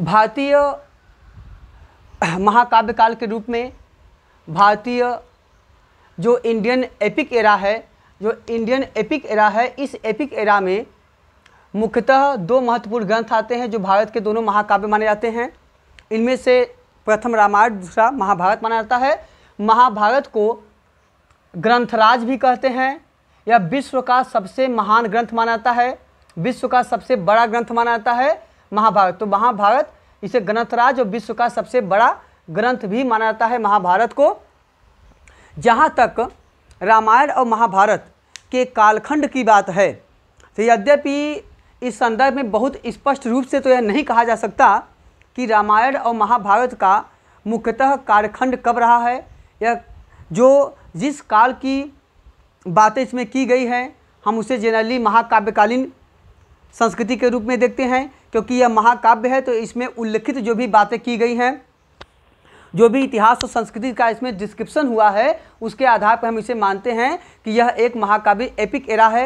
भारतीय महाकाव्य काल के रूप में भारतीय जो इंडियन एपिक एरा है जो इंडियन एपिक एरा है इस एपिक एरा में मुख्यतः दो महत्वपूर्ण ग्रंथ आते हैं जो भारत के दोनों महाकाव्य माने जाते हैं इनमें से प्रथम रामायण दूसरा महाभारत माना जाता है महाभारत को ग्रंथराज भी कहते हैं या विश्व का सबसे महान ग्रंथ माना जाता है विश्व का सबसे बड़ा ग्रंथ माना जाता है महाभारत तो महाभारत इसे ग्रंथराज और विश्व का सबसे बड़ा ग्रंथ भी माना जाता है महाभारत को जहाँ तक रामायण और महाभारत के कालखंड की बात है तो यद्यपि इस संदर्भ में बहुत स्पष्ट रूप से तो यह नहीं कहा जा सकता कि रामायण और महाभारत का मुख्यतः कालखंड कब रहा है या जो जिस काल की बातें इसमें की गई हैं हम उसे जनरली महाकाव्यकालीन संस्कृति के रूप में देखते हैं क्योंकि यह महाकाव्य है तो इसमें उल्लिखित जो भी बातें की गई हैं जो भी इतिहास और संस्कृति का इसमें डिस्क्रिप्शन हुआ है उसके आधार पर हम इसे मानते हैं कि यह एक महाकाव्य एपिक एरा है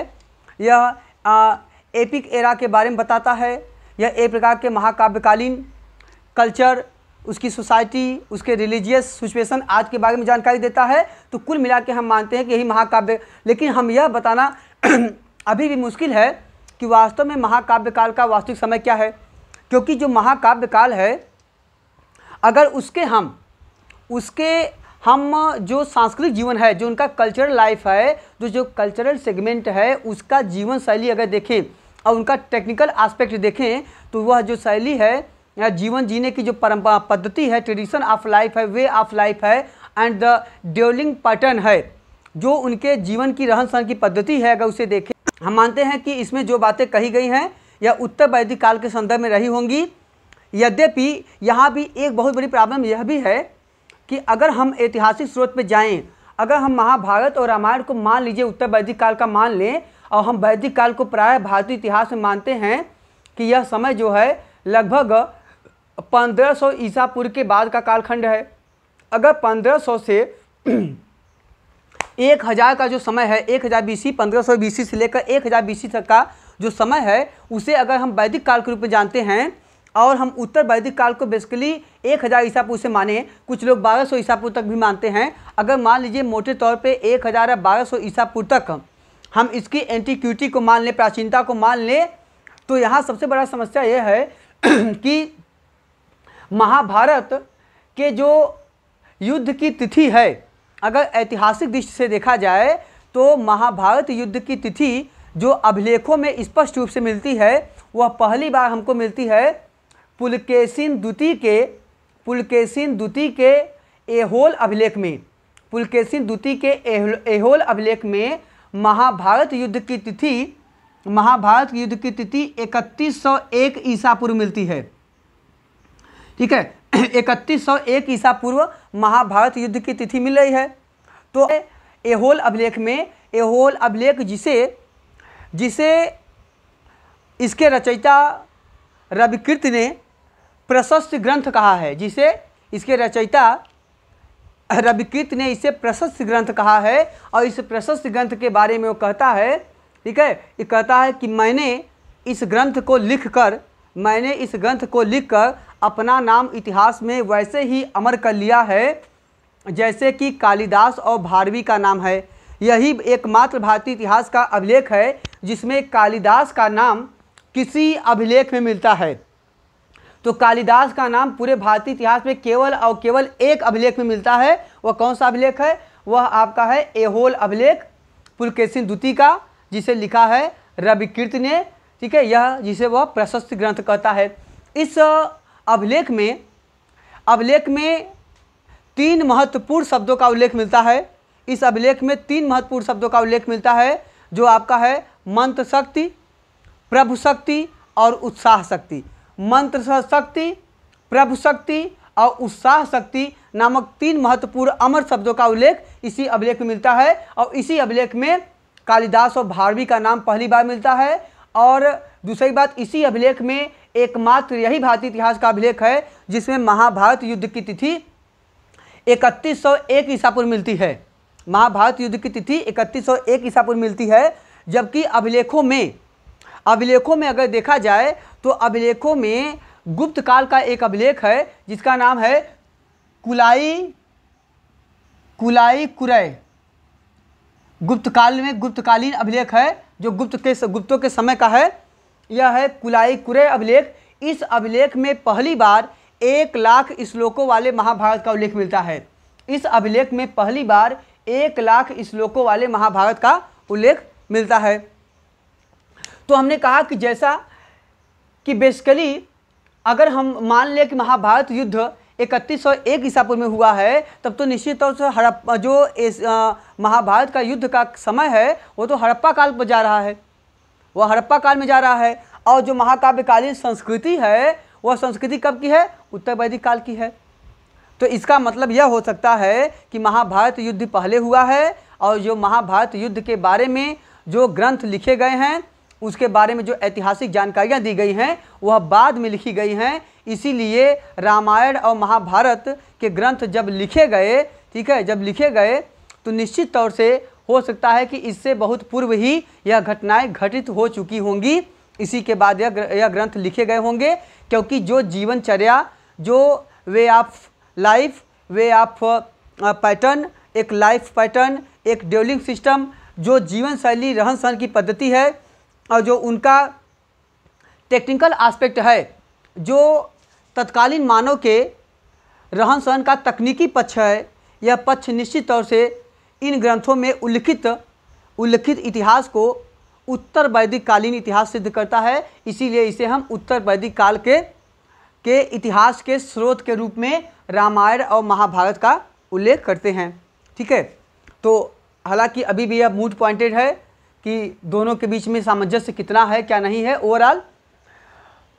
यह आ, एपिक एरा के बारे में बताता है यह एक प्रकार के महाकाव्यकालीन कल्चर उसकी सोसाइटी उसके रिलीजियस सिचुएशन आज के बारे में जानकारी देता है तो कुल मिला के हम मानते हैं कि यही महाकाव्य लेकिन हम यह बताना अभी भी मुश्किल है कि वास्तव में महाकाव्य काल का वास्तविक समय क्या है क्योंकि जो महाकाव्य काल है अगर उसके हम उसके हम जो सांस्कृतिक जीवन है जो उनका कल्चरल लाइफ है जो जो कल्चरल सेगमेंट है उसका जीवन शैली अगर देखें और उनका टेक्निकल आस्पेक्ट देखें तो वह जो शैली है जीवन जीने की जो परम्परा पद्धति है ट्रेडिशन ऑफ लाइफ है वे ऑफ लाइफ है एंड द ड्यूलिंग पैटर्न है जो उनके जीवन की रहन सहन की पद्धति है अगर उसे देखें हम मानते हैं कि इसमें जो बातें कही गई हैं या उत्तर वैदिक काल के संदर्भ में रही होंगी यद्यपि यहाँ भी एक बहुत बड़ी प्रॉब्लम यह भी है कि अगर हम ऐतिहासिक स्रोत पर जाएं अगर हम महाभारत और रामायण को मान लीजिए उत्तर वैदिक काल का मान लें और हम वैदिक काल को प्राय भारतीय इतिहास में मानते हैं कि यह समय जो है लगभग 1500 ईसा पूर्व के बाद का कालखंड है अगर 1500 से एक हज़ार का जो समय है एक हज़ार सी पंद्रह सौ बीसी से लेकर एक हज़ार बीसी तक का जो समय है उसे अगर हम वैदिक काल के रूप में जानते हैं और हम उत्तर वैदिक काल को बेसिकली एक हज़ार ईसा पूर्व से माने कुछ लोग बारह सौ ईसा पूर्व तक भी मानते हैं अगर मान लीजिए मोटे तौर पे एक हज़ार या बारह सौ ईसा पूर्व तक हम इसकी एंटीक्यूटी को मान लें प्राचीनता को मान लें तो यहाँ सबसे बड़ा समस्या यह है कि महाभारत के जो युद्ध की तिथि है अगर ऐतिहासिक दृष्टि से देखा जाए तो महाभारत युद्ध की तिथि जो अभिलेखों में स्पष्ट रूप से मिलती है वह पहली बार हमको मिलती है पुलकेशिन द्वितीय के पुलकेशिन द्वितीय के एहोल अभिलेख में पुलकेशिन द्वितीय के एहोल, एहोल अभिलेख में महाभारत युद्ध की तिथि महाभारत युद्ध की तिथि 3101 ईसा पूर्व मिलती है ठीक है इकतीस सौ एक ईसा पूर्व महाभारत युद्ध की तिथि मिल रही है तो एहोल अभिलेख में एहोल अभिलेख जिसे जिसे इसके रचयिता रविकृत ने प्रशस्त ग्रंथ कहा है जिसे इसके रचयिता रविकृत ने इसे प्रशस्त ग्रंथ कहा है और इस प्रशस्त ग्रंथ के बारे में वो कहता है ठीक है ये कहता है कि मैंने इस ग्रंथ को लिखकर मैंने इस ग्रंथ को लिखकर अपना नाम इतिहास में वैसे ही अमर कर लिया है जैसे कि कालिदास और भारवी का नाम है यही एकमात्र भारतीय इतिहास का अभिलेख है जिसमें कालिदास का नाम किसी अभिलेख में मिलता है तो कालिदास का नाम पूरे भारतीय इतिहास में केवल और केवल एक अभिलेख में मिलता है वह कौन सा अभिलेख है वह आपका है एहोल अभिलेख पुलकेशन द्वितीय का जिसे लिखा है रविकीर्त ने ठीक है यह जिसे वह प्रशस्त ग्रंथ कहता है इस अभिलेख में अभिलेख में तीन महत्वपूर्ण शब्दों का उल्लेख मिलता है इस अभिलेख में तीन महत्वपूर्ण शब्दों का उल्लेख मिलता है जो आपका है मंत्र शक्ति प्रभु शक्ति और उत्साह शक्ति मंत्र शक्ति प्रभु शक्ति और उत्साह शक्ति नामक तीन महत्वपूर्ण अमर शब्दों का उल्लेख इसी अभिलेख में मिलता है और इसी अभिलेख में कालिदास और भारवी का नाम पहली बार मिलता है और दूसरी बात इसी अभिलेख में एकमात्र यही भारतीय इतिहास का अभिलेख है जिसमें महाभारत युद्ध की तिथि इकतीस सौ एक ईसा पूर्व मिलती है महाभारत युद्ध की तिथि इकतीस सौ एक ईसा पूर्व मिलती है जबकि अभिलेखों में अभिलेखों में अगर देखा जाए तो अभिलेखों में गुप्त काल का एक अभिलेख है जिसका नाम है कुलाई कुलाई कुरय गुप्त काल में गुप्तकालीन अभिलेख है जो गुप्त के गुप्तों के समय का है यह है कुलाई कुरे अभिलेख इस अभिलेख में पहली बार एक लाख श्लोकों वाले महाभारत का उल्लेख मिलता है इस अभिलेख में पहली बार एक लाख श्लोकों वाले महाभारत का उल्लेख मिलता है तो हमने कहा कि जैसा कि बेसिकली अगर हम मान लें कि महाभारत युद्ध इकतीस सौ एक ईसापुर में हुआ है तब तो निश्चित तौर से हड़प्पा जो महाभारत का युद्ध का समय है वो तो हड़प्पा काल पर जा रहा है वह हड़प्पा काल में जा रहा है और जो महाकाव्यकालीन संस्कृति है वह संस्कृति कब की है उत्तर वैदिक काल की है तो इसका मतलब यह हो सकता है कि महाभारत युद्ध पहले हुआ है और जो महाभारत युद्ध के बारे में जो ग्रंथ लिखे गए हैं उसके बारे में जो ऐतिहासिक जानकारियाँ दी गई हैं वह बाद में लिखी गई हैं इसीलिए रामायण और महाभारत के ग्रंथ जब लिखे गए ठीक है जब लिखे गए तो निश्चित तौर से हो सकता है कि इससे बहुत पूर्व ही यह घटनाएं घटित हो चुकी होंगी इसी के बाद यह यह ग्रंथ लिखे गए होंगे क्योंकि जो जीवनचर्या जो way of life way of pattern एक लाइफ पैटर्न एक ड्यूलिंग सिस्टम जो जीवन शैली रहन सहन की पद्धति है और जो उनका टेक्निकल आस्पेक्ट है जो तत्कालीन मानव के रहन सहन का तकनीकी पक्ष है यह पक्ष निश्चित तौर से इन ग्रंथों में उल्लिखित उल्लिखित इतिहास को उत्तर वैदिक कालीन इतिहास सिद्ध करता है इसीलिए इसे हम उत्तर वैदिक काल के के इतिहास के स्रोत के रूप में रामायण और महाभारत का उल्लेख करते हैं ठीक है तो हालांकि अभी भी यह मूड पॉइंटेड है कि दोनों के बीच में सामंजस्य कितना है क्या नहीं है ओवरऑल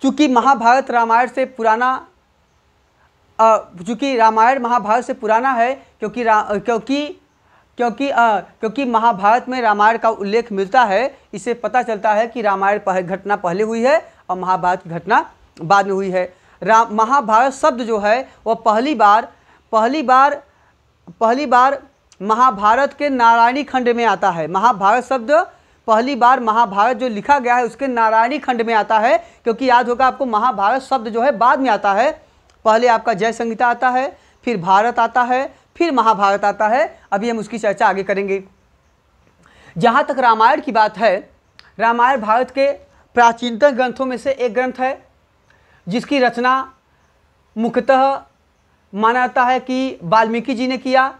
चूँकि महाभारत रामायण से पुराना चूँकि रामायण महाभारत से पुराना है क्योंकि क्योंकि क्योंकि आ, क्योंकि महाभारत में रामायण का उल्लेख मिलता है इससे पता चलता है कि रामायण पह, घटना पहले हुई है और महाभारत की घटना बाद में हुई है राम महाभारत शब्द जो है वह पहली बार पहली बार पहली बार महाभारत के नारायणी खंड में आता है महाभारत शब्द पहली बार महाभारत जो लिखा गया है उसके नारायणी खंड में आता है क्योंकि याद होगा आपको महाभारत शब्द जो है बाद में आता है पहले आपका जय संहिता आता है फिर भारत आता है फिर महाभारत आता है अभी हम उसकी चर्चा आगे करेंगे जहाँ तक रामायण की बात है रामायण भारत के प्राचीनतम ग्रंथों में से एक ग्रंथ है जिसकी रचना मुख्यतः माना जाता है कि वाल्मीकि जी ने किया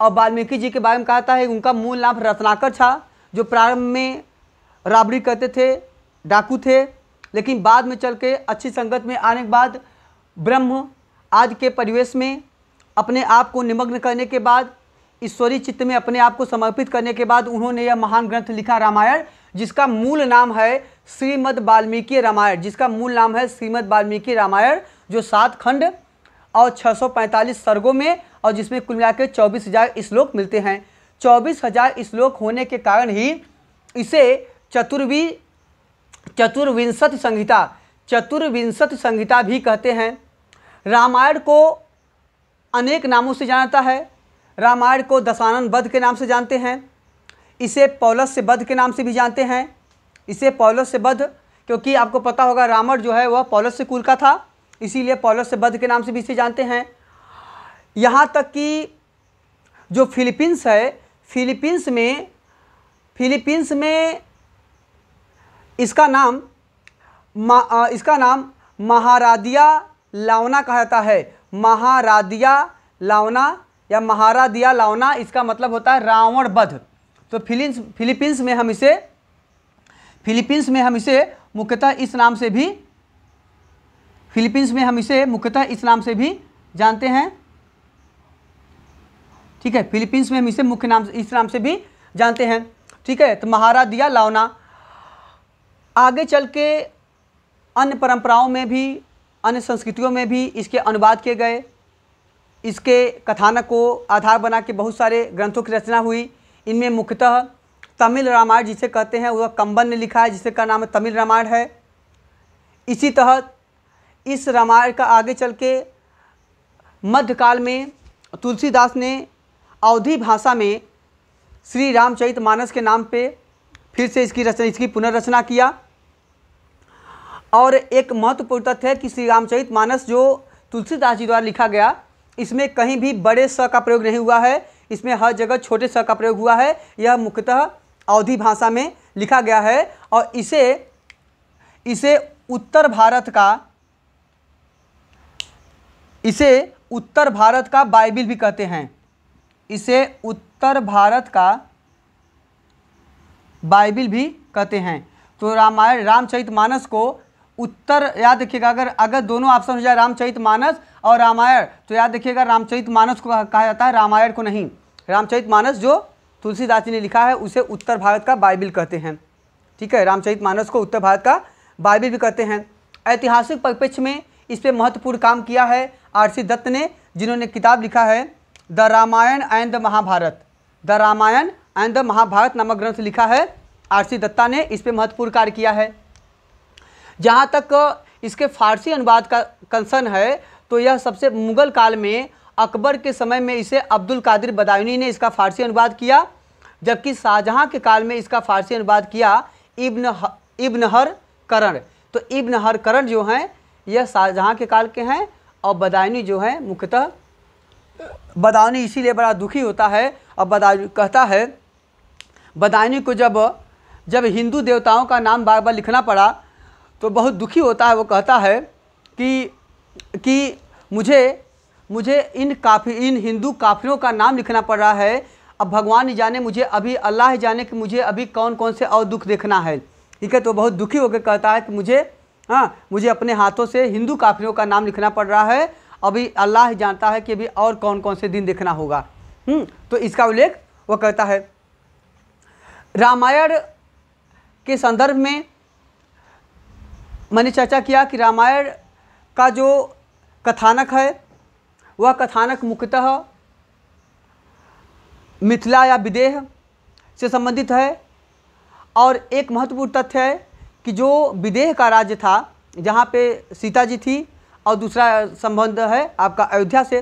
और वाल्मीकि जी के बारे में कहा है उनका मूल नाम रत्नाकर था जो प्रारंभ में राबड़ी करते थे डाकू थे लेकिन बाद में चल के अच्छी संगत में आने के बाद ब्रह्म आज के परिवेश में अपने आप को निमग्न करने के बाद ईश्वरी चित्त में अपने आप को समर्पित करने के बाद उन्होंने यह महान ग्रंथ लिखा रामायण जिसका मूल नाम है श्रीमद वाल्मीकि रामायण जिसका मूल नाम है श्रीमद वाल्मीकि रामायण जो सात खंड और 645 सर्गों में और जिसमें कुल मिला के चौबीस श्लोक मिलते हैं चौबीस हजार श्लोक होने के कारण ही इसे चतुर्वी चतुर्विंशत संहिता चतुर्विंशत संहिता भी कहते हैं रामायण को अनेक नामों से जानता है रामायण को दशानन बध के नाम से जानते हैं इसे पौलस से बध के नाम से भी जानते हैं इसे पौलस से बध क्योंकि आपको पता होगा रामायण जो है वह पौलस से कुल का था इसीलिए पौलस से बध के नाम से भी इसे जानते हैं यहाँ तक कि जो फिलीपींस है फिलीपींस में फिलीपींस में इसका नाम आ, इसका नाम महारादिया लावना कहा जाता है महारादिया लावना या महारादिया लावना इसका मतलब होता है रावण बध तो फिलिंस फिलीपींस में हम इसे फिलीपींस में हम इसे मुख्यतः इस नाम से भी फिलीपींस में हम इसे मुख्यतः इस नाम से भी जानते हैं ठीक है फिलीपींस में हम इसे मुख्य नाम इस नाम से भी जानते हैं ठीक है तो महारा दिया लावना आगे चल के अन्य परंपराओं में भी अन्य संस्कृतियों में भी इसके अनुवाद किए गए इसके कथानक को आधार बना के बहुत सारे ग्रंथों की रचना हुई इनमें मुख्यतः तमिल रामायण जिसे कहते हैं वह कंबन ने लिखा है जिसका नाम तमिल रामायण है इसी तहत इस रामायण का आगे चल के मध्यकाल में तुलसीदास ने अवधि भाषा में श्री रामचरित मानस के नाम पे फिर से इसकी रचना इसकी पुनर्रचना किया और एक महत्वपूर्ण तथ्य है कि श्री रामचरित मानस जो तुलसीदास जी द्वारा लिखा गया इसमें कहीं भी बड़े स का प्रयोग नहीं हुआ है इसमें हर जगह छोटे स का प्रयोग हुआ है यह मुख्यतः अवधि भाषा में लिखा गया है और इसे इसे उत्तर भारत का इसे उत्तर भारत का बाइबिल भी कहते हैं इसे उत्तर भारत का बाइबिल भी कहते हैं तो रामायण रामचरित मानस को उत्तर याद रखिएगा अगर अगर दोनों ऑप्शन हो जाए रामचरित मानस और रामायण तो याद रखिएगा रामचरित मानस को कहा जाता है रामायण को नहीं रामचरित मानस जो तुलसीदास जी ने लिखा है उसे उत्तर भारत का बाइबिल कहते हैं ठीक है रामचरित मानस को उत्तर भारत का बाइबिल भी कहते हैं ऐतिहासिक परिप्रेक्ष्य में इस पर महत्वपूर्ण काम किया है आर सी दत्त ने जिन्होंने किताब लिखा है the Ramayana and the Mahabharata the Ramayana and the Mahabharata नामक ग्रंथ लिखा है आरसी दत्ता ने इस पर महत्वपूर्ण कार्य किया है जहाँ तक इसके फारसी अनुवाद का कंसर्न है तो यह सबसे मुगल काल में अकबर के समय में इसे अब्दुल कादिर बदायूनी ने इसका फारसी अनुवाद किया जबकि शाहजहाँ के काल में इसका फारसी अनुवाद किया इब्न इब्न हर करण तो इब्न हर करण जो हैं यह शाहजहाँ के काल के हैं और बदायूनी जो हैं मुख्यतः बदानी इसीलिए बड़ा दुखी होता है और बदा कहता है बदायनी को जब जब हिंदू देवताओं का नाम बार बार लिखना पड़ा तो बहुत दुखी होता है वो कहता है कि कि मुझे मुझे इन काफ़ी इन हिंदू काफिरों का नाम लिखना पड़ रहा है अब भगवान जाने मुझे अभी अल्लाह जाने कि मुझे अभी कौन कौन से और दुख देखना है ठीक है तो बहुत दुखी होकर कहता है कि मुझे हाँ मुझे अपने हाथों से हिंदू काफिरों का नाम लिखना पड़ रहा है अभी अल्लाह जानता है कि अभी और कौन कौन से दिन देखना होगा हम्म, तो इसका उल्लेख वह कहता है रामायण के संदर्भ में मैंने चर्चा किया कि रामायण का जो कथानक है वह कथानक मुख्यतः मिथिला या विदेह से संबंधित है और एक महत्वपूर्ण तथ्य है कि जो विदेह का राज्य था जहाँ पे सीता जी थी और दूसरा संबंध है आपका अयोध्या से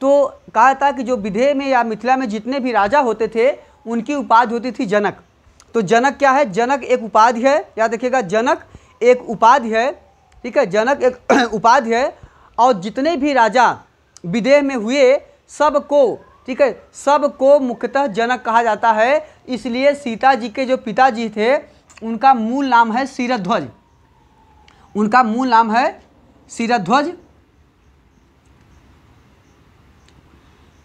तो कहा था कि जो विधेय में या मिथिला में जितने भी राजा होते थे उनकी उपाधि होती थी जनक तो जनक क्या है जनक एक उपाधि है याद रखिएगा जनक एक उपाधि है ठीक है जनक एक उपाधि है और जितने भी राजा विदेह में हुए सबको ठीक है सबको मुख्यतः जनक कहा जाता है इसलिए सीता जी के जो पिताजी थे उनका मूल नाम है सीरध्वज उनका मूल नाम है सिरध्वज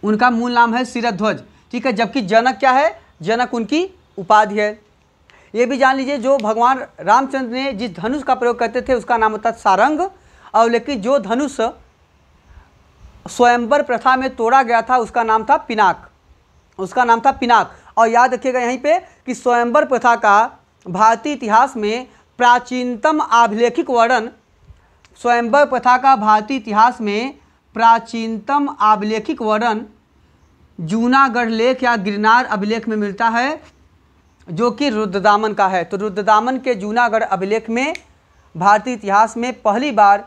उनका मूल नाम है सिरध्वज ठीक है जबकि जनक क्या है जनक उनकी उपाधि है ये भी जान लीजिए जो भगवान रामचंद्र ने जिस धनुष का प्रयोग करते थे उसका नाम होता सारंग और लेकिन जो धनुष स्वयंवर प्रथा में तोड़ा गया था उसका नाम था पिनाक उसका नाम था पिनाक और याद रखिएगा यहीं पे कि स्वयंवर प्रथा का भारतीय इतिहास में प्राचीनतम आभिलेखिक वर्णन स्वयंवर प्रथा का भारतीय इतिहास में प्राचीनतम अभिलेखिक वर्णन जूनागढ़ लेख या गिरनार अभिलेख में मिलता है जो कि रुद्रदामन का है तो रुद्रदामन के जूनागढ़ अभिलेख में भारतीय इतिहास में पहली बार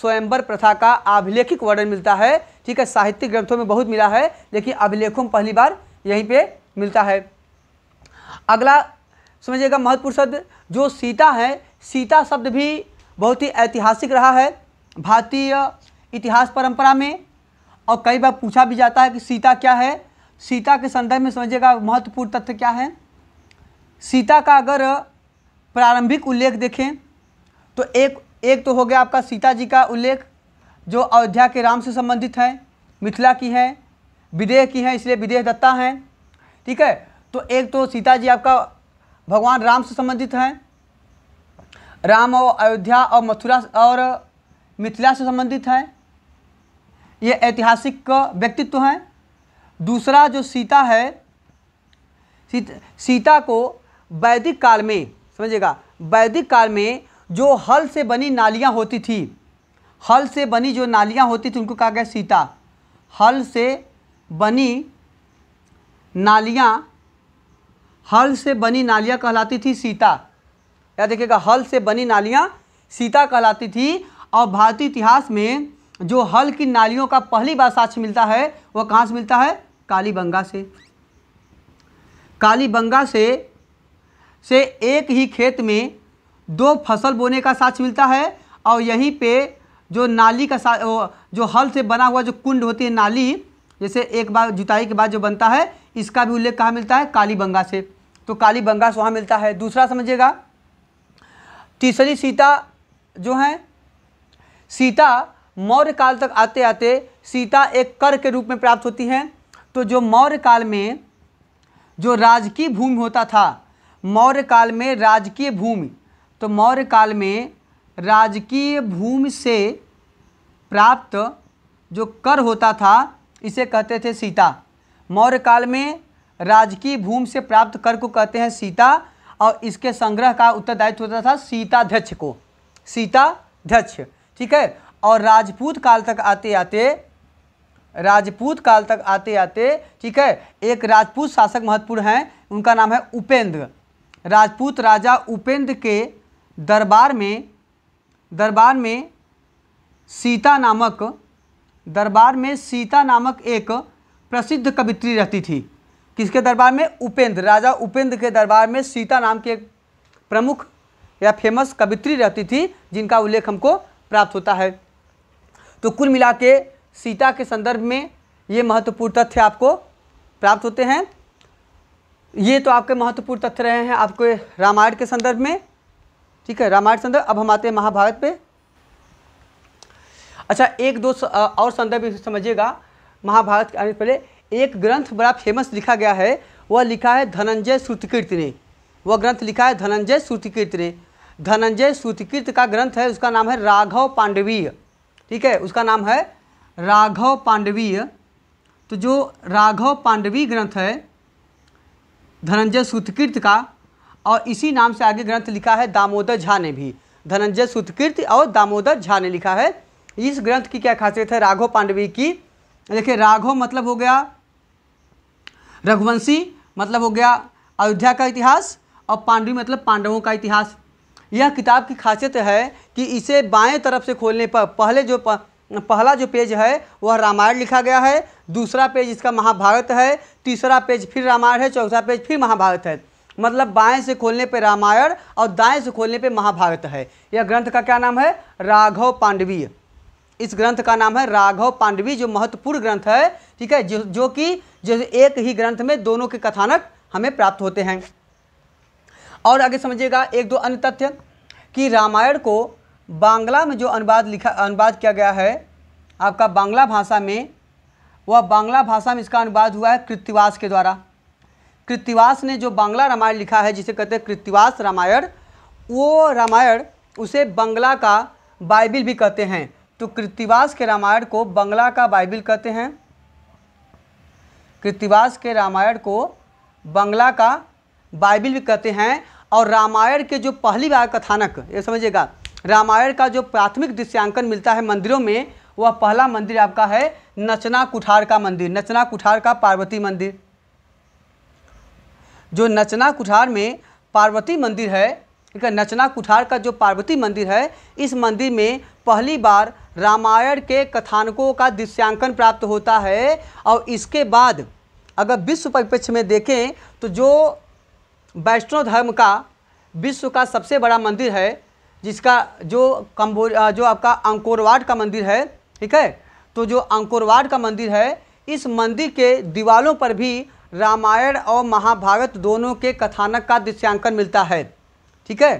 स्वयंवर प्रथा का अभिलेखिक वर्णन मिलता है ठीक है साहित्यिक ग्रंथों में बहुत मिला है लेकिन अभिलेखों में पहली बार यहीं पे मिलता है अगला समझिएगा महत्वपूर्ण शब्द जो सीता है सीता शब्द भी बहुत ही ऐतिहासिक रहा है भारतीय इतिहास परंपरा में और कई बार पूछा भी जाता है कि सीता क्या है सीता के संदर्भ में समझिएगा महत्वपूर्ण तथ्य क्या है सीता का अगर प्रारंभिक उल्लेख देखें तो एक एक तो हो गया आपका सीता जी का उल्लेख जो अयोध्या के राम से संबंधित है मिथिला की है विदेह की है इसलिए विदेह दत्ता हैं ठीक है तो एक तो सीता जी आपका भगवान राम से संबंधित हैं राम और अयोध्या और मथुरा और मिथिला से संबंधित हैं ये ऐतिहासिक व्यक्तित्व हैं दूसरा जो सीता है सीता को वैदिक काल में समझिएगा वैदिक काल में जो हल से बनी नालियाँ होती थी हल से बनी जो नालियाँ होती थी उनको कहा गया सीता हल से बनी नालियाँ हल से बनी नालियाँ कहलाती थी सीता या देखिएगा हल से बनी नालियाँ सीता कहलाती थी और भारतीय इतिहास में जो हल की नालियों का पहली बार साक्ष्य मिलता है वह कहाँ से मिलता है कालीबंगा से कालीबंगा से से एक ही खेत में दो फसल बोने का साक्ष्य मिलता है और यहीं पे जो नाली का सा जो हल से बना हुआ जो कुंड होती है नाली जैसे एक बार जुताई के बाद जो बनता है इसका भी उल्लेख कहाँ मिलता है कालीबंगा से तो कालीबंगा से वहाँ मिलता है दूसरा समझिएगा तीसरी सीता जो हैं सीता मौर्य काल तक आते आते सीता एक कर के रूप में प्राप्त होती हैं तो जो मौर्य काल में जो राजकीय भूमि होता था मौर्य काल में राजकीय भूमि तो मौर्य काल में राजकीय भूमि से प्राप्त जो कर होता था इसे कहते थे सीता मौर्य काल में राजकीय भूमि से प्राप्त कर को कहते हैं सीता और इसके संग्रह का उत्तरदायित्व होता था सीताध्यक्ष को सीताध्यक्ष ठीक है और राजपूत काल तक आते आते राजपूत काल तक आते आते ठीक है एक राजपूत शासक महत्वपूर्ण हैं उनका नाम है उपेंद्र राजपूत राजा उपेंद्र के दरबार में दरबार में सीता नामक दरबार में सीता नामक एक प्रसिद्ध कवित्री रहती थी किसके दरबार में उपेंद्र राजा उपेंद्र के दरबार में सीता नाम के एक प्रमुख या फेमस कवित्री रहती थी जिनका उल्लेख हमको प्राप्त होता है तो कुल मिला के सीता के संदर्भ में ये महत्वपूर्ण तथ्य आपको प्राप्त होते हैं ये तो आपके महत्वपूर्ण तथ्य रहे हैं आपके रामायण के संदर्भ में ठीक है रामायण संदर्भ अब हम आते हैं महाभारत पे अच्छा एक दो और संदर्भ समझिएगा महाभारत के आने से पहले एक ग्रंथ बड़ा फेमस लिखा गया है वह लिखा है धनंजय श्रुतिकीर्ति ने वह ग्रंथ लिखा है धनंजय श्रुतिकीर्ति ने धनंजय श्रुतिकीर्त का ग्रंथ है उसका नाम है राघव पांडवीय ठीक है उसका नाम है राघव पांडवीय तो जो राघव पांडवी ग्रंथ है धनंजय श्रुतकीर्त का और इसी नाम से आगे ग्रंथ लिखा है दामोदर झा ने भी धनंजय श्रुतकीर्त और दामोदर झा ने लिखा है इस ग्रंथ की क्या खासियत है राघव पांडवी की देखिए राघव मतलब हो गया रघुवंशी मतलब हो गया अयोध्या का इतिहास और पांडवी मतलब पांडवों का इतिहास यह किताब की खासियत है कि इसे बाएं तरफ से खोलने पर पहले जो प, पहला जो पेज है वह रामायण लिखा गया है दूसरा पेज इसका महाभारत है तीसरा पेज फिर रामायण है चौथा पेज फिर महाभारत है मतलब बाएं से खोलने पर रामायण और दाएं से खोलने पर महाभारत है यह ग्रंथ का क्या नाम है राघव पांडवीय इस ग्रंथ का नाम है राघव पांडवी जो महत्वपूर्ण ग्रंथ है ठीक है जो जो कि जो एक ही ग्रंथ में दोनों के कथानक हमें प्राप्त होते हैं और आगे समझिएगा एक दो अन्य तथ्य कि रामायण को बांग्ला में जो अनुवाद लिखा अनुवाद किया गया है आपका बांग्ला भाषा में वह बांग्ला भाषा में इसका अनुवाद हुआ है कृतिवास के द्वारा कृतिवास ने जो बांग्ला रामायण लिखा है जिसे कहते हैं कृतिवास रामायण वो रामायण उसे बंगला का बाइबिल भी कहते हैं तो कृतिवास के रामायण को बंगला का बाइबिल कहते हैं कृतिवास के रामायण को बंगला का बाइबिल भी कहते हैं और रामायण के जो पहली बार कथानक ये समझिएगा रामायण का जो प्राथमिक दृश्यांकन मिलता है मंदिरों में वह पहला मंदिर आपका है नचना कुठार का मंदिर नचना कुठार का पार्वती मंदिर जो नचना कुठार में पार्वती मंदिर है नचना कुठार का जो पार्वती मंदिर है इस मंदिर में पहली बार रामायण के कथानकों का दृश्यांकन प्राप्त होता है और इसके बाद अगर विश्व परिप्रेक्ष्य में देखें तो जो वैष्णव धर्म का विश्व का सबसे बड़ा मंदिर है जिसका जो कम्बो जो आपका अंकोरवाड का मंदिर है ठीक है तो जो अंकोरवाड का मंदिर है इस मंदिर के दीवालों पर भी रामायण और महाभारत दोनों के कथानक का दृश्यांकन मिलता है ठीक है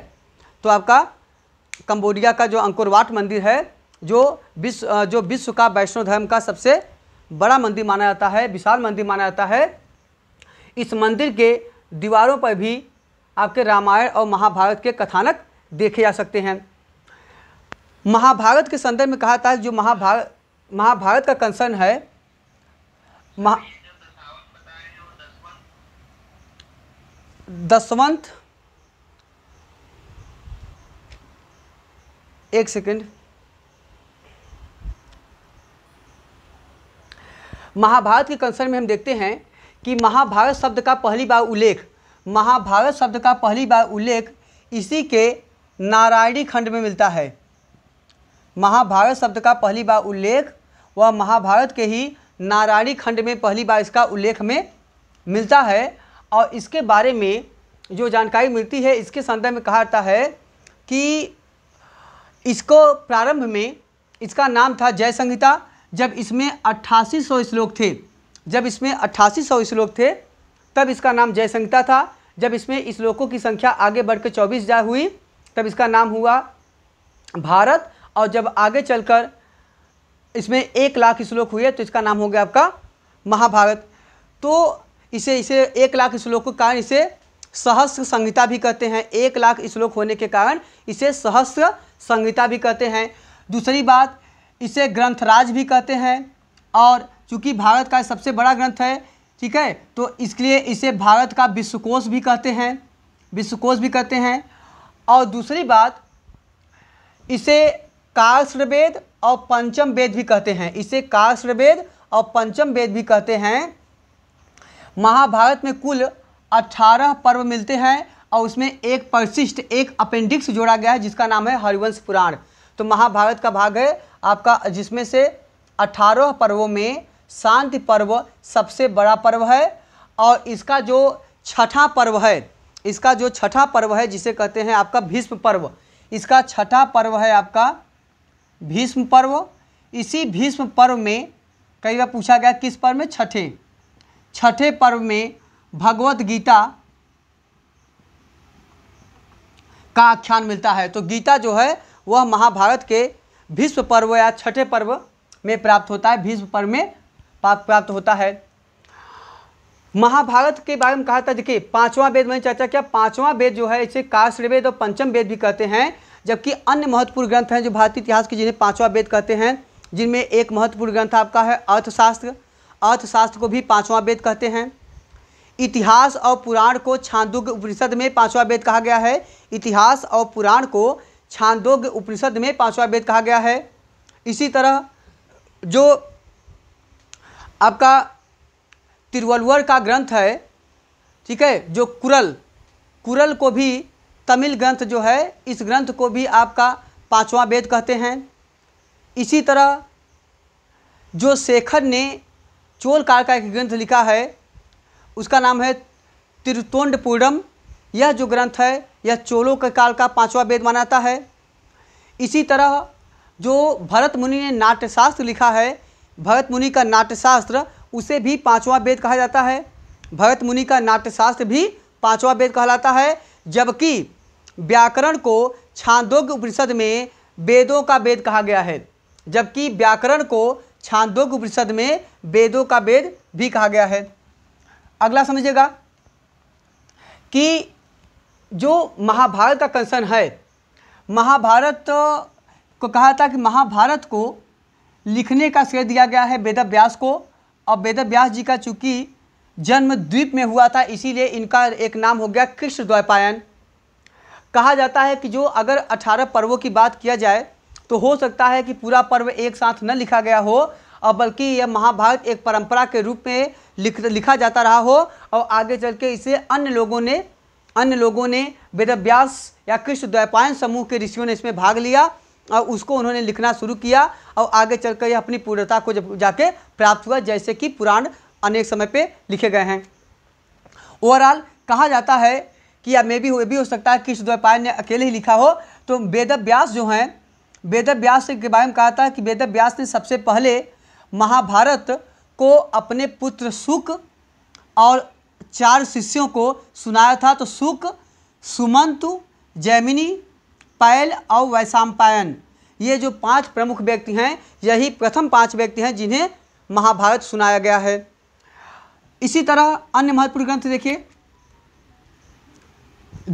तो आपका कंबोडिया का जो अंकुरवाट मंदिर है जो विश्व जो विश्व का वैष्णव धर्म का सबसे बड़ा मंदिर माना जाता है विशाल मंदिर माना जाता है इस मंदिर के दीवारों पर भी आपके रामायण और महाभारत के कथानक देखे जा सकते हैं महाभारत के संदर्भ में कहा था जो महाभारत महाभारत का कंसर्न है महा दसवंत एक सेकंड महाभारत के कंसर्न में हम देखते हैं कि महाभारत शब्द का पहली बार उल्लेख महाभारत शब्द का पहली बार उल्लेख इसी के नारायणी खंड में मिलता है महाभारत शब्द का पहली बार उल्लेख वह महाभारत के ही नारायणी खंड में पहली बार इसका उल्लेख में मिलता है और इसके बारे में जो जानकारी मिलती है इसके संदर्भ में कहा जाता है कि इसको प्रारंभ में इसका नाम था जय संहिता जब इसमें अट्ठासी सौ श्लोक थे जब इसमें अट्ठासी सौ श्लोक थे तब इसका नाम जय संहिता था जब इसमें श्लोकों की संख्या आगे बढ़कर चौबीस हज़ार हुई तब इसका नाम हुआ भारत और जब आगे चलकर इसमें एक लाख श्लोक हुए तो इसका नाम हो गया आपका महाभारत तो इसे इसे एक लाख श्लोक के कारण इसे सहस्र संहिता भी कहते हैं एक लाख श्लोक होने के कारण इसे सहस्र संहिता भी कहते हैं दूसरी बात इसे ग्रंथराज भी कहते हैं और चूँकि भारत का सबसे बड़ा ग्रंथ है ठीक है तो इसलिए इसे भारत का विश्वकोश भी कहते हैं विश्वकोश भी कहते हैं और दूसरी बात इसे कालश्रवेद और पंचम वेद भी कहते हैं इसे कालश्रवेद और पंचम वेद भी कहते हैं महाभारत में कुल अट्ठारह पर्व मिलते हैं और उसमें एक परिशिष्ट एक अपेंडिक्स जोड़ा गया है जिसका नाम है हरिवंश पुराण तो महाभारत का भाग है आपका जिसमें से अठारह पर्वों में शांति पर्व सबसे बड़ा पर्व है और इसका जो छठा पर्व है इसका जो छठा पर्व है जिसे कहते हैं आपका भीष्म पर्व इसका छठा पर्व है आपका भीष्म पर्व इसी भीष्म पर्व में कई बार पूछा गया किस पर्व में छठे छठे पर्व में भगवत गीता का आख्यान मिलता है तो गीता जो है वह महाभारत के भीष्म पर्व या छठे पर्व में प्राप्त होता है भीष्म पर्व में प्राप्त होता है महाभारत के बारे में कहा था देखिए पांचवा वेद मैंने चर्चा किया पांचवा वेद जो है इसे काश्य वेद और पंचम वेद भी कहते हैं जबकि अन्य महत्वपूर्ण ग्रंथ हैं जो भारतीय इतिहास के जिन्हें पांचवा वेद कहते हैं जिनमें एक महत्वपूर्ण ग्रंथ आपका है अर्थशास्त्र अर्थशास्त्र को भी पांचवा वेद कहते हैं इतिहास और पुराण को छांदोग्य उपनिषद में पांचवा वेद कहा गया है इतिहास और पुराण को छांदोग्य उपनिषद में पांचवा वेद कहा गया है इसी तरह जो आपका तिरुवल्लुवर का ग्रंथ है ठीक है जो कुरल कुरल को भी तमिल ग्रंथ जो है इस ग्रंथ को भी आपका पांचवा वेद कहते हैं इसी तरह जो शेखर ने चोल काल का एक ग्रंथ लिखा है उसका नाम है तिरुतोंडपूर्णम यह जो ग्रंथ है यह चोलों के काल का पांचवा वेद मानाता है इसी तरह जो भरत मुनि ने नाट्यशास्त्र लिखा है भरत मुनि का नाट्यशास्त्र उसे भी पांचवा वेद कहा जाता है भरत मुनि का नाट्यशास्त्र भी पांचवा वेद कहलाता है जबकि व्याकरण को छांदोग्य उपनिषद में वेदों का वेद कहा गया है जबकि व्याकरण को छांदोग्य उपनिषद में वेदों का वेद भी कहा गया है अगला समझिएगा कि जो महाभारत का कंसर्न है महाभारत को कहा था कि महाभारत को लिखने का श्रेय दिया गया है वेद व्यास को और वेद व्यास जी का चूँकि जन्म द्वीप में हुआ था इसीलिए इनका एक नाम हो गया कृष्ण द्वैपायन कहा जाता है कि जो अगर अठारह पर्वों की बात किया जाए तो हो सकता है कि पूरा पर्व एक साथ न लिखा गया हो और बल्कि यह महाभारत एक परंपरा के रूप में लिख लिखा जाता रहा हो और आगे चल के इसे अन्य लोगों ने अन्य लोगों ने वेदव्यास या कृष्ण द्वैपायन समूह के ऋषियों ने इसमें भाग लिया और उसको उन्होंने लिखना शुरू किया और आगे चलकर यह अपनी पूर्णता को जब जाके प्राप्त हुआ जैसे कि पुराण अनेक समय पे लिखे गए हैं ओवरऑल कहा जाता है कि या मे भी ये भी हो सकता है कृष्ण द्वैपायन ने अकेले ही लिखा हो तो वेद व्यास जो हैं वेद व्यास के बारे में कहा था कि वेद व्यास ने सबसे पहले महाभारत को अपने पुत्र सुख और चार शिष्यों को सुनाया था तो सुक सुमंतु जैमिनी पायल और वैशाम्पायन ये जो पांच प्रमुख व्यक्ति हैं यही प्रथम पांच व्यक्ति हैं जिन्हें महाभारत सुनाया गया है इसी तरह अन्य महत्वपूर्ण ग्रंथ देखिए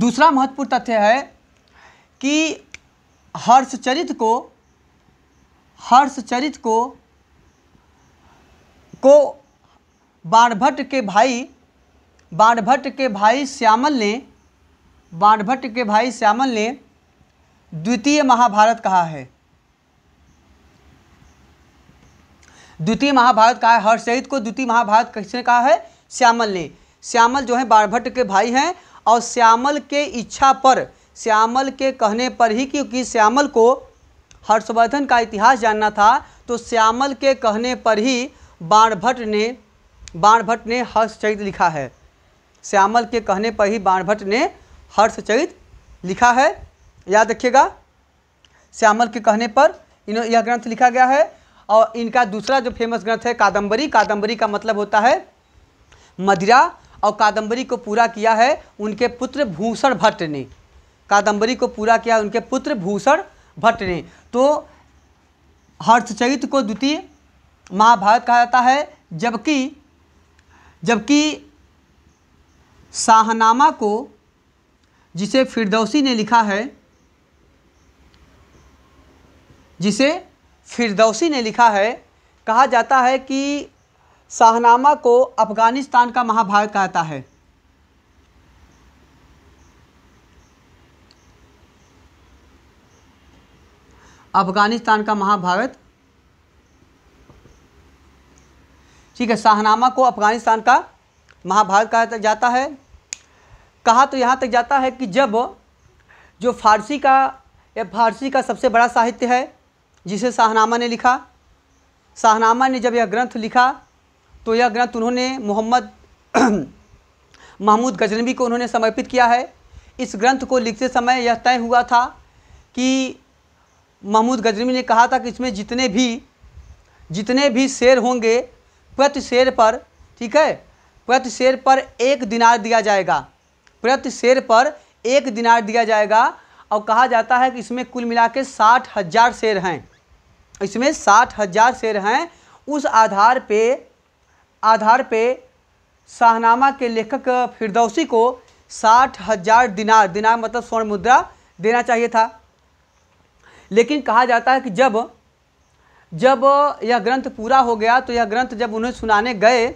दूसरा महत्वपूर्ण तथ्य है कि हर्षचरित को हर्षचरित को को बाणभट्ट के भाई बाणभट्ट के भाई श्यामल ने बाणभट्ट के भाई श्यामल ने द्वितीय महाभारत कहा है द्वितीय महाभारत कहा है हर्षहित को द्वितीय महाभारत किसने कहा है श्यामल ने श्यामल जो है बाणभट्ट के भाई हैं और श्यामल के इच्छा पर श्यामल के कहने पर ही क्योंकि श्यामल को हर्षवर्धन का इतिहास जानना था तो श्यामल के कहने पर ही बाणभट्ट ने बाणभट्ट ने हर्षचरित लिखा है श्यामल के कहने पर ही बाणभट्ट ने हर्षचरित लिखा है याद रखिएगा श्यामल के कहने पर इन यह ग्रंथ लिखा गया है और इनका दूसरा जो फेमस ग्रंथ है कादम्बरी कादम्बरी का मतलब होता है मदिरा और कादम्बरी को पूरा किया है उनके पुत्र भूषण भट्ट ने कादम्बरी को पूरा किया उनके पुत्र भूषण भट्ट ने तो हर्षचरित को द्वितीय महाभारत कहा जाता है जबकि जबकि शाहनामा को जिसे फिरदौसी ने लिखा है जिसे फिरदौसी ने लिखा है कहा जाता है कि शाहनामा को अफ़गानिस्तान का महाभारत कहता है अफ़गानिस्तान का महाभारत ठीक है शाहनामा को अफ़गानिस्तान का महाभारत कहा जाता है कहा तो यहाँ तक जाता है कि जब जो फारसी का या फारसी का सबसे बड़ा साहित्य है जिसे शाहनामा ने लिखा शाहनामा ने जब यह ग्रंथ लिखा तो यह ग्रंथ उन्होंने मोहम्मद महमूद गजनबी को उन्होंने समर्पित किया है इस ग्रंथ को लिखते समय यह तय हुआ था कि महमूद गजनबी ने कहा था कि इसमें जितने भी जितने भी शेर होंगे प्रति शेर पर ठीक है प्रति शेर पर एक दिनार दिया जाएगा प्रति शेर पर एक दिनार दिया जाएगा और कहा जाता है कि इसमें कुल मिला के साठ हज़ार शेर हैं इसमें साठ हज़ार शेर हैं उस आधार पे आधार पे शाहनामा के लेखक फिरदौसी को साठ हज़ार दिनार दिनार मतलब स्वर्ण मुद्रा देना चाहिए था लेकिन कहा जाता है कि जब जब यह ग्रंथ पूरा हो गया तो यह ग्रंथ जब उन्हें सुनाने गए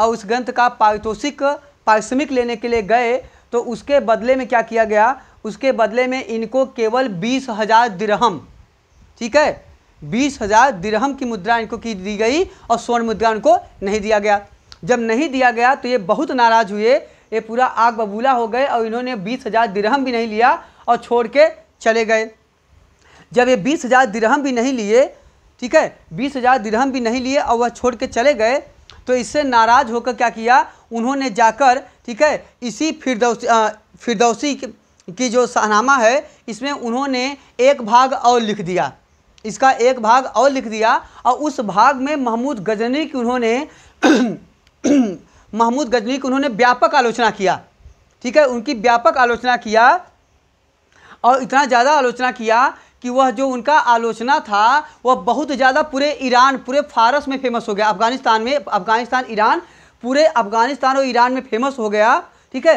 और उस ग्रंथ का पारितोषिक पारिश्रमिक लेने के लिए गए तो उसके बदले में क्या किया गया उसके बदले में इनको केवल बीस हज़ार दिरहम ठीक है बीस हज़ार दिरहम की मुद्रा इनको की दी गई और स्वर्ण मुद्रा उनको नहीं दिया गया जब नहीं दिया गया तो ये बहुत नाराज़ हुए ये पूरा आग बबूला हो गए और इन्होंने बीस हज़ार दिरहम भी नहीं लिया और छोड़ के चले गए जब ये बीस हज़ार दिरहम भी नहीं लिए ठीक है बीस हज़ार दिरहम भी नहीं लिए और वह छोड़ के चले गए तो इससे नाराज़ होकर क्या किया उन्होंने जाकर ठीक है इसी फिरदौसी फिरदौसी की जो शाहनामा है इसमें उन्होंने एक भाग और लिख दिया इसका एक भाग और लिख दिया और उस भाग में महमूद गजनी की उन्होंने महमूद गजनी की उन्होंने व्यापक आलोचना किया ठीक है उनकी व्यापक आलोचना किया और इतना ज़्यादा आलोचना किया कि वह जो उनका आलोचना था वह बहुत ज़्यादा पूरे ईरान पूरे फारस में फेमस हो गया अफगानिस्तान में अफगानिस्तान ईरान पूरे अफगानिस्तान और ईरान में फेमस हो गया ठीक है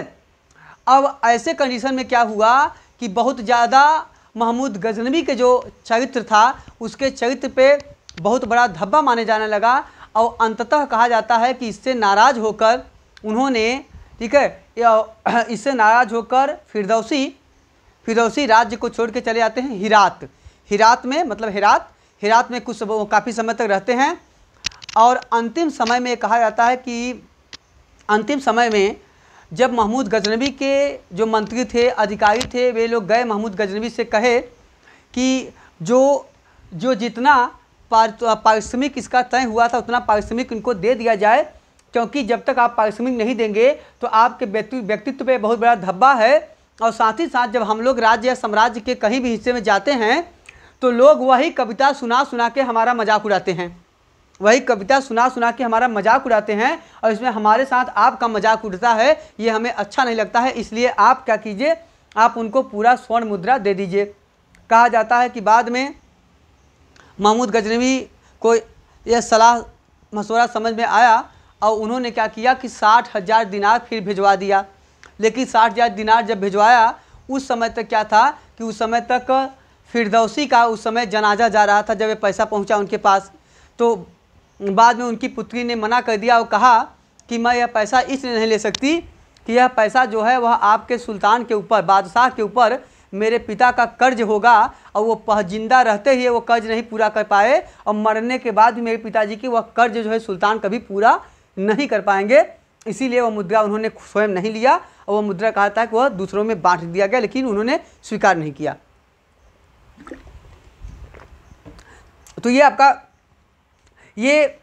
अब ऐसे कंडीशन में क्या हुआ कि बहुत ज़्यादा महमूद गजनबी के जो चरित्र था उसके चरित्र पे बहुत बड़ा धब्बा माने जाने लगा और अंततः कहा जाता है कि इससे नाराज़ होकर उन्होंने ठीक है इससे नाराज़ होकर फिरदौसी फिरदौसी राज्य को छोड़ के चले जाते हैं हिरात हिरात में मतलब हिरात हिरात में कुछ वो काफ़ी समय तक रहते हैं और अंतिम समय में कहा जाता है कि अंतिम समय में जब महमूद गजनबी के जो मंत्री थे अधिकारी थे वे लोग गए महमूद गजनबी से कहे कि जो जो जितना पारिश्रमिक इसका तय हुआ था उतना पारिश्रमिक इनको दे दिया जाए क्योंकि जब तक आप पारिश्रमिक नहीं देंगे तो आपके व्यक्ति व्यक्तित्व पे बहुत बड़ा धब्बा है और साथ ही साथ जब हम लोग राज्य या साम्राज्य के कहीं भी हिस्से में जाते हैं तो लोग वही कविता सुना सुना के हमारा मजाक उड़ाते हैं वही कविता सुना सुना के हमारा मजाक उड़ाते हैं और इसमें हमारे साथ आपका मजाक उड़ता है ये हमें अच्छा नहीं लगता है इसलिए आप क्या कीजिए आप उनको पूरा स्वर्ण मुद्रा दे दीजिए कहा जाता है कि बाद में महमूद गजनवी को यह सलाह मशवरा समझ में आया और उन्होंने क्या किया कि साठ हज़ार दिनार फिर भिजवा दिया लेकिन साठ हज़ार दिनार जब भिजवाया उस समय तक क्या था कि उस समय तक फिरदौसी का उस समय जनाजा जा रहा था जब ये पैसा पहुंचा उनके पास तो बाद में उनकी पुत्री ने मना कर दिया और कहा कि मैं यह पैसा इसलिए नहीं ले सकती कि यह पैसा जो है वह आपके सुल्तान के ऊपर बादशाह के ऊपर मेरे पिता का कर्ज होगा और वो जिंदा रहते ही वो कर्ज नहीं पूरा कर पाए और मरने के बाद भी मेरे पिताजी की वह कर्ज जो है सुल्तान कभी पूरा नहीं कर पाएंगे इसीलिए वह मुद्रा उन्होंने स्वयं नहीं लिया और वह मुद्रा कहा था कि वह दूसरों में बांट दिया गया लेकिन उन्होंने स्वीकार नहीं किया तो ये आपका ये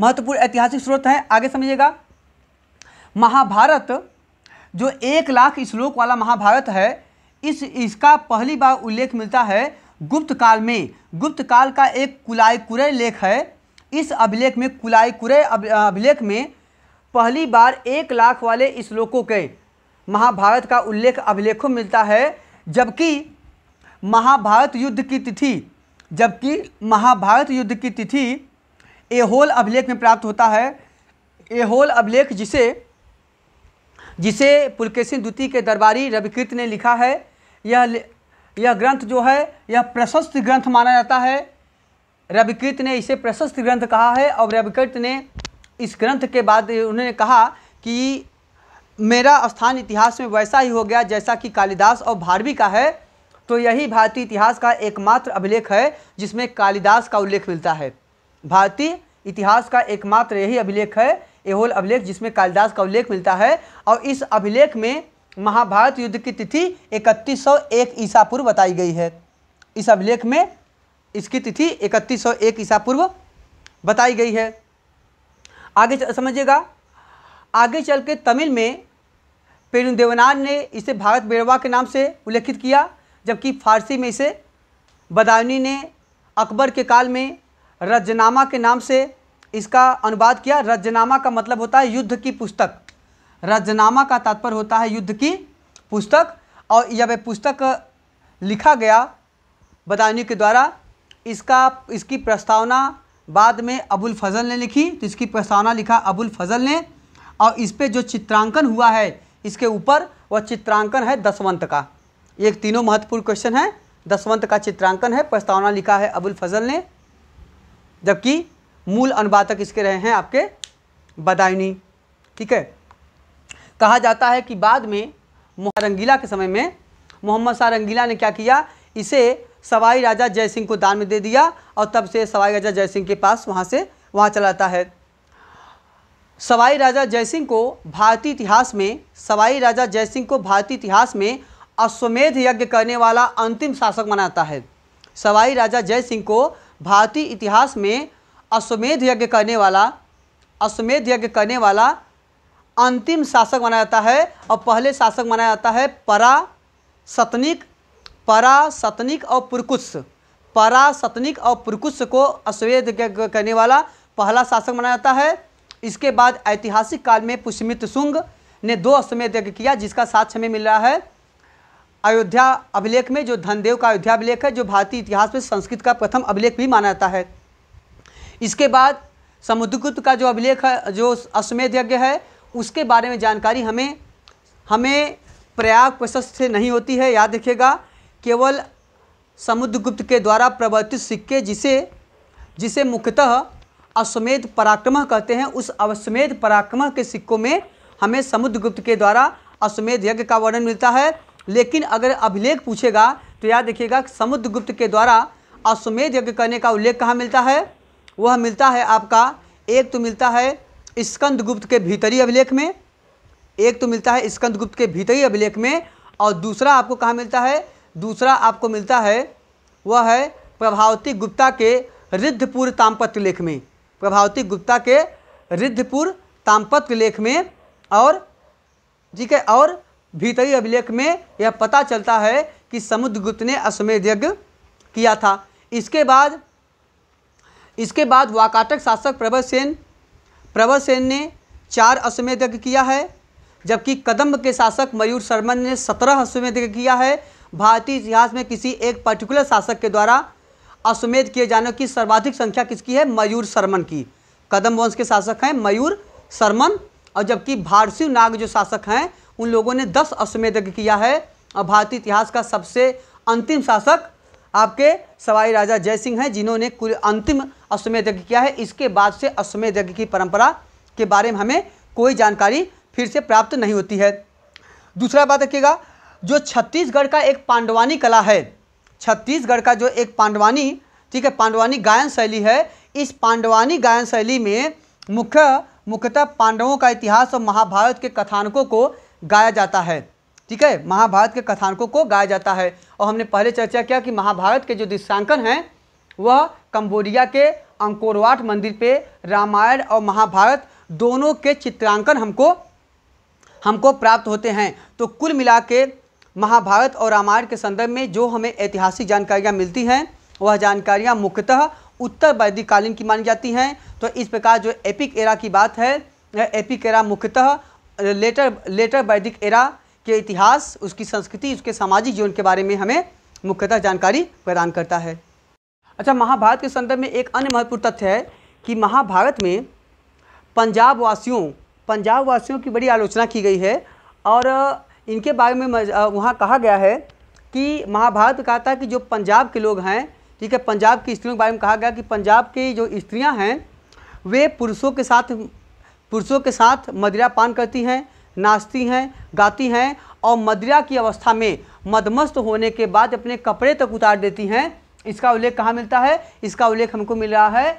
महत्वपूर्ण ऐतिहासिक स्रोत हैं आगे समझिएगा महाभारत जो एक लाख श्लोक वाला महाभारत है इस इसका पहली बार उल्लेख मिलता है गुप्त काल में गुप्त काल का एक कुलायकुरे लेख है इस अभिलेख में कुरय अभिलेख में पहली बार एक लाख वाले श्लोकों के महाभारत का उल्लेख अभिलेखों मिलता है जबकि महाभारत युद्ध की तिथि जबकि महाभारत युद्ध की तिथि एहोल अभिलेख में प्राप्त होता है एहोल अभिलेख जिसे जिसे पुलकेशिन द्वितीय के दरबारी रविकृत ने लिखा है यह यह ग्रंथ जो है यह प्रशस्त ग्रंथ माना जाता है रविकृत ने इसे प्रशस्त ग्रंथ कहा है और रविकृत ने इस ग्रंथ के बाद उन्होंने कहा कि मेरा स्थान इतिहास में वैसा ही हो गया जैसा कि कालिदास और भारवी का है तो यही भारतीय इतिहास का एकमात्र अभिलेख है जिसमें कालिदास का उल्लेख मिलता है भारतीय इतिहास का एकमात्र यही अभिलेख है एहोल अभिलेख जिसमें कालिदास का उल्लेख मिलता है और इस अभिलेख में महाभारत युद्ध की तिथि इकतीस सौ एक ईसा पूर्व बताई गई है इस अभिलेख में इसकी तिथि इकतीस सौ एक ईसा पूर्व बताई गई है आगे समझिएगा आगे चल के तमिल में पेरुदेवनार ने इसे भारत बेरवा के नाम से उल्लेखित किया जबकि फारसी में इसे बदायूनी ने अकबर के काल में रजनामा के नाम से इसका अनुवाद किया रजनामा का मतलब होता है युद्ध की पुस्तक रजनामा का तात्पर्य होता है युद्ध की पुस्तक और जब यह पुस्तक लिखा गया बदायूनी के द्वारा इसका इसकी प्रस्तावना बाद में अबुल फजल ने लिखी तो इसकी प्रस्तावना लिखा अबुल फजल ने और इस पर जो चित्रांकन हुआ है इसके ऊपर वह चित्रांकन है दसवंत का ये तीनों महत्वपूर्ण क्वेश्चन हैं दसवंत का चित्रांकन है प्रस्तावना लिखा है अबुल फजल ने जबकि मूल अनुवादक इसके रहे हैं आपके बदायूनी ठीक है कहा जाता है कि बाद में रंगीला के समय में मोहम्मद शाह रंगीला ने क्या किया इसे सवाई राजा जयसिंह को दान में दे दिया और तब से सवाई राजा जयसिंह के पास वहाँ से वहाँ चलाता है सवाई राजा जयसिंह को भारतीय इतिहास में सवाई राजा जयसिंह को भारतीय इतिहास में अश्वमेध यज्ञ करने वाला अंतिम शासक मनाता है सवाई राजा जय सिंह को भारतीय इतिहास में अश्वमेध यज्ञ करने वाला अश्वमेध यज्ञ करने वाला अंतिम शासक माना जाता है और पहले शासक माना जाता है परा सतनिक परा सतनिक और पुरकुश परा सतनिक और पुरकुश को अश्वेध करने वाला पहला शासक माना जाता है इसके बाद ऐतिहासिक काल में पुष्मित सुंग ने दो अश्वमेध यज्ञ किया जिसका साक्ष्य हमें मिल रहा है अयोध्या अभिलेख में जो धनदेव का अयोध्या अभिलेख है जो भारतीय इतिहास में संस्कृत का प्रथम अभिलेख भी माना जाता है इसके बाद समुद्रगुप्त का जो अभिलेख है जो अश्वमेध यज्ञ है उसके बारे में जानकारी हमें हमें प्रयाग प्रशस्त से नहीं होती है याद रखिएगा केवल समुद्रगुप्त के द्वारा प्रवर्तित सिक्के जिसे जिसे मुख्यतः अश्वमेध पराक्रम कहते हैं उस अश्वमेध पराक्रम के सिक्कों में हमें समुद्रगुप्त के द्वारा अश्वमेध यज्ञ का वर्णन मिलता है लेकिन अगर अभिलेख पूछेगा तो याद समुद्र समुद्रगुप्त के द्वारा अश्वमेध यज्ञ करने का उल्लेख कहाँ मिलता है वह मिलता है आपका एक तो मिलता है स्कंदगुप्त के भीतरी अभिलेख में एक तो मिलता है स्कंदगुप्त के भीतरी अभिलेख में और दूसरा आपको कहाँ मिलता है दूसरा आपको मिलता है वह है प्रभावती गुप्ता के रिद्धपुर तामपत्र लेख में प्रभावती गुप्ता के रिद्धपुर तामपत्र लेख में और ठीक है और भीतरी अभिलेख में यह पता चलता है कि समुद्रगुप्त ने अश्वमेध यज्ञ किया था इसके बाद इसके बाद वाकाटक शासक प्रवर सेन प्रवर सेन ने चार अश्वमेध यज्ञ किया है जबकि कदम्ब के शासक मयूर शर्मन ने सत्रह अश्वमेध यज्ञ किया है भारतीय इतिहास में किसी एक पर्टिकुलर शासक के द्वारा अश्वमेध किए जाने की सर्वाधिक संख्या किसकी है मयूर शर्मन की कदम वंश के शासक हैं मयूर शर्मन और जबकि भारसिव नाग जो शासक हैं उन लोगों ने दस अश्वमेध यज्ञ किया है और भारतीय इतिहास का सबसे अंतिम शासक आपके सवाई राजा जय सिंह हैं जिन्होंने कुल अंतिम अश्वमेध यज्ञ किया है इसके बाद से अश्वमेध यज्ञ की परंपरा के बारे में हमें कोई जानकारी फिर से प्राप्त नहीं होती है दूसरा बात रखिएगा जो छत्तीसगढ़ का एक पांडवानी कला है छत्तीसगढ़ का जो एक पांडवानी ठीक है पांडवानी गायन शैली है इस पांडवानी गायन शैली में मुख्य मुख्यतः पांडवों का इतिहास और महाभारत के कथानकों को गाया जाता है ठीक है महाभारत के कथानकों को गाया जाता है और हमने पहले चर्चा किया कि महाभारत के जो दृश्यांकन हैं वह कंबोडिया के अंकोरवाट मंदिर पे रामायण और महाभारत दोनों के चित्रांकन हमको हमको प्राप्त होते हैं तो कुल मिला के महाभारत और रामायण के संदर्भ में जो हमें ऐतिहासिक जानकारियाँ मिलती हैं वह जानकारियाँ मुख्यतः उत्तर वैदिक कालीन की मानी जाती हैं तो इस प्रकार जो एपिक एरा की बात है एपिक एरा मुख्यतः लेटर लेटर वैदिक एरा के इतिहास उसकी संस्कृति उसके सामाजिक जीवन के बारे में हमें मुख्यतः जानकारी प्रदान करता है अच्छा महाभारत के संदर्भ में एक अन्य महत्वपूर्ण तथ्य है कि महाभारत में पंजाब वासियों पंजाब वासियों की बड़ी आलोचना की गई है और इनके बारे में वहाँ कहा गया है कि महाभारत कहा था कि जो पंजाब के लोग हैं ठीक है पंजाब की स्त्रियों के बारे में कहा गया कि पंजाब की जो स्त्रियाँ हैं वे पुरुषों के साथ पुरुषों के साथ मदिरा पान करती हैं नाचती हैं गाती हैं और मदिरा की अवस्था में मदमस्त होने के बाद अपने कपड़े तक उतार देती हैं इसका उल्लेख कहाँ मिलता है इसका उल्लेख हमको मिल रहा है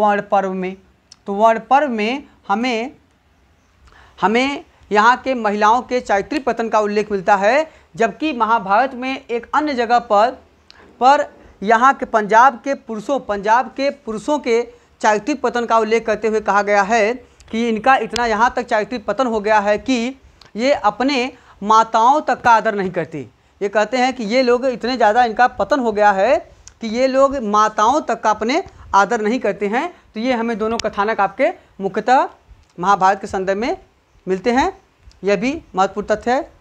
वर्ण पर्व में तो वर्ण पर्व में हमें हमें यहाँ के महिलाओं के चैत्री पतन का उल्लेख मिलता है जबकि महाभारत में एक अन्य जगह पर पर यहाँ के पंजाब के पुरुषों पंजाब के पुरुषों के चारित्रिक पतन का उल्लेख करते हुए कहा गया है कि इनका इतना यहाँ तक चारित्रिक पतन हो गया है कि ये अपने माताओं तक का आदर नहीं करती ये कहते हैं कि ये लोग इतने ज़्यादा इनका पतन हो गया है कि ये लोग माताओं तक का अपने आदर नहीं करते हैं तो ये हमें दोनों कथानक आपके मुख्यतः महाभारत के संदर्भ में मिलते हैं यह भी महत्वपूर्ण तथ्य है